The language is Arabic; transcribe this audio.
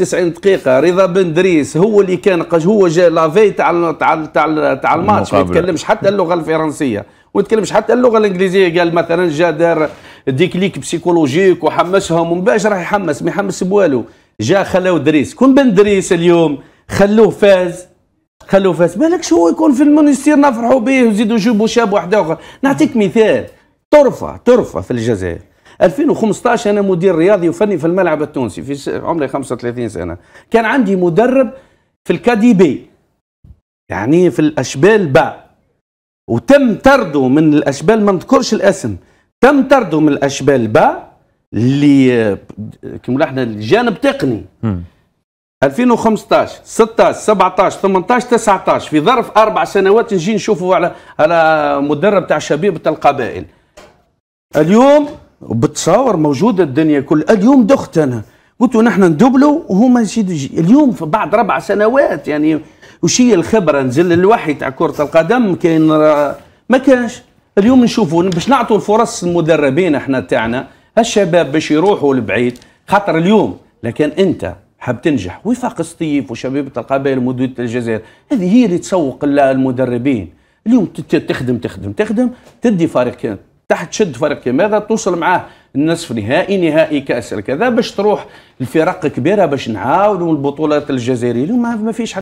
90 دقيقه رضا بن دريس هو اللي كان هو جا لافي تاع تاع تاع تاع الماتش ما يتكلمش حتى اللغه الفرنسيه وما يتكلمش حتى اللغه الانجليزيه قال مثلا جا دار ديكليك بسيكولوجيك وحمسهم ومن بعد راح يحمس ما يحمس بوالو جا خلاو دريس كون بن دريس اليوم خلوه فاز خلوه فاز بالك شو يكون في المونستير نفرحوا به وزيدوا يجيبوا شاب واحد اخر نعطيك مثال طرفه طرفه في الجزائر 2015 انا مدير رياضي وفني في الملعب التونسي في عمري 35 سنه كان عندي مدرب في الكادي بي يعني في الاشبال با وتم طرده من الاشبال ما نذكرش الاسم تم طرده من الاشبال با اللي كيما احنا الجانب تقني م. 2015 16 17 18 19 في ظرف اربع سنوات نجي نشوفوا على على مدرب تاع شبيبه القبائل اليوم وبتصاور موجوده الدنيا كل اليوم دخت انا قلت نحن ندبلوا وهما يزيدوا اليوم بعد ربع سنوات يعني وش هي الخبره نزل الوحي تاع كره القدم كان ما كانش اليوم نشوفوا باش نعطوا الفرص المدربين احنا تاعنا الشباب باش يروحوا لبعيد خاطر اليوم لكن انت حاب تنجح وفاق سطيف وشبيبة القبائل ومديرية الجزائر هذه هي اللي تسوق المدربين اليوم تخدم تخدم تخدم تدي فريق تحت شد فرق ماذا توصل معاه النصف نهائي نهائي كاس الكذا باش تروح لفرق كبيره باش نعاودوا البطولات الجزائريه ما فيش